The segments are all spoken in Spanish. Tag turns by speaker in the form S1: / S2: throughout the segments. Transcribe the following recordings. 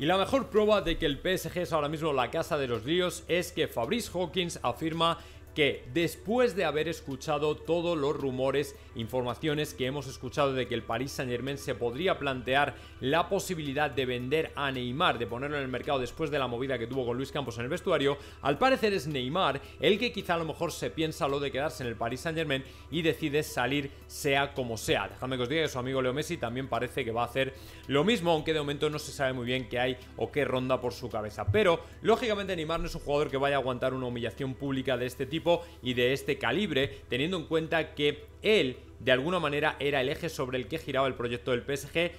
S1: Y la mejor prueba de que el PSG es ahora mismo la casa de los líos es que Fabrice Hawkins afirma que después de haber escuchado todos los rumores, informaciones que hemos escuchado de que el Paris Saint Germain se podría plantear la posibilidad de vender a Neymar, de ponerlo en el mercado después de la movida que tuvo con Luis Campos en el vestuario, al parecer es Neymar el que quizá a lo mejor se piensa lo de quedarse en el Paris Saint Germain y decide salir sea como sea. Déjame que os diga que su amigo Leo Messi también parece que va a hacer lo mismo, aunque de momento no se sabe muy bien qué hay o qué ronda por su cabeza. Pero, lógicamente, Neymar no es un jugador que vaya a aguantar una humillación pública de este tipo y de este calibre, teniendo en cuenta que él de alguna manera era el eje sobre el que giraba el proyecto del PSG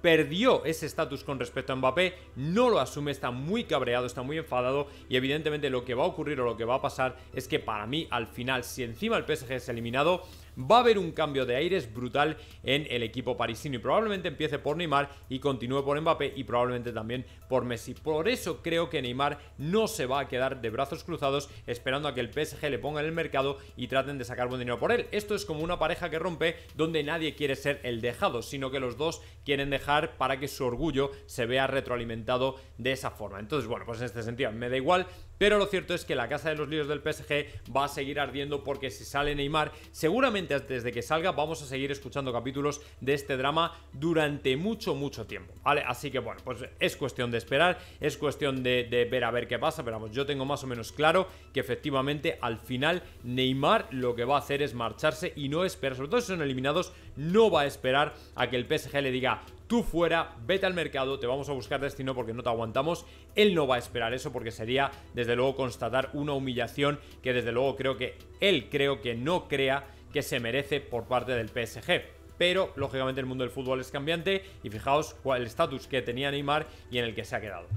S1: perdió ese estatus con respecto a Mbappé, no lo asume, está muy cabreado, está muy enfadado y evidentemente lo que va a ocurrir o lo que va a pasar es que para mí al final, si encima el PSG es eliminado, va a haber un cambio de aires brutal en el equipo parisino y probablemente empiece por Neymar y continúe por Mbappé y probablemente también por Messi. Por eso creo que Neymar no se va a quedar de brazos cruzados esperando a que el PSG le ponga en el mercado y traten de sacar buen dinero por él. Esto es como una pareja que rompe donde nadie quiere ser el dejado, sino que los dos quieren dejar para que su orgullo se vea retroalimentado de esa forma. Entonces, bueno, pues en este sentido me da igual, pero lo cierto es que la casa de los líos del PSG va a seguir ardiendo porque si sale Neymar, seguramente antes de que salga vamos a seguir escuchando capítulos de este drama durante mucho, mucho tiempo, ¿vale? Así que bueno, pues es cuestión de esperar, es cuestión de, de ver a ver qué pasa, pero vamos, yo tengo más o menos claro que efectivamente al final Neymar lo que va a hacer es marcharse y no esperar, sobre todo si son eliminados, no va a esperar a que el PSG le diga, tú fuera, vete al mercado, te vamos a buscar destino porque no te aguantamos. Él no va a esperar eso porque sería, desde luego, constatar una humillación que desde luego creo que él creo que no crea que se merece por parte del PSG pero lógicamente el mundo del fútbol es cambiante y fijaos cuál el estatus que tenía Neymar y en el que se ha quedado.